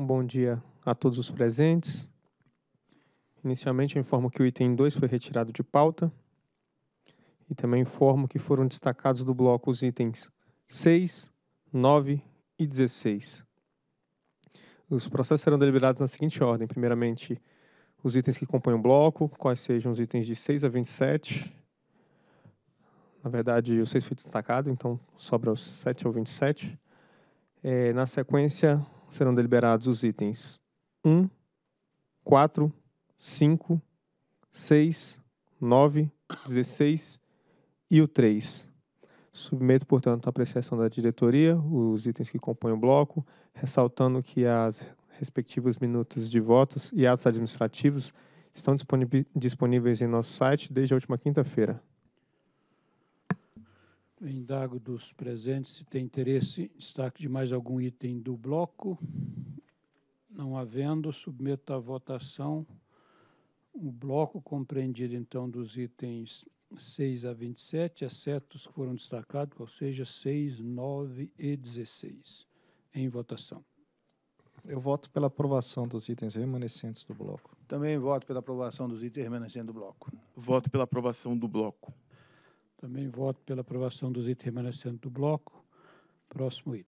Um bom dia a todos os presentes. Inicialmente, eu informo que o item 2 foi retirado de pauta e também informo que foram destacados do bloco os itens 6, 9 e 16. Os processos serão deliberados na seguinte ordem: primeiramente, os itens que compõem o bloco, quais sejam os itens de 6 a 27. Na verdade, o 6 foi destacado, então sobra os 7 ao 27. É, eh, na sequência, serão deliberados os itens 1, 4, 5, 6, 9, 16 e o 3. Submeto, portanto, à apreciação da diretoria os itens que compõem o bloco, ressaltando que as respectivas minutas de votos e atos administrativos estão disponíveis em nosso site desde a última quinta-feira. Indago dos presentes se tem interesse em destaque de mais algum item do bloco. Não havendo, submeto à votação o bloco compreendido, então, dos itens 6 a 27, exceto os que foram destacados, ou seja, 6, 9 e 16. Em votação. Eu voto pela aprovação dos itens remanescentes do bloco. Também voto pela aprovação dos itens remanescentes do bloco. Voto pela aprovação do bloco. Também voto pela aprovação dos itens remanescentes do bloco. Próximo item.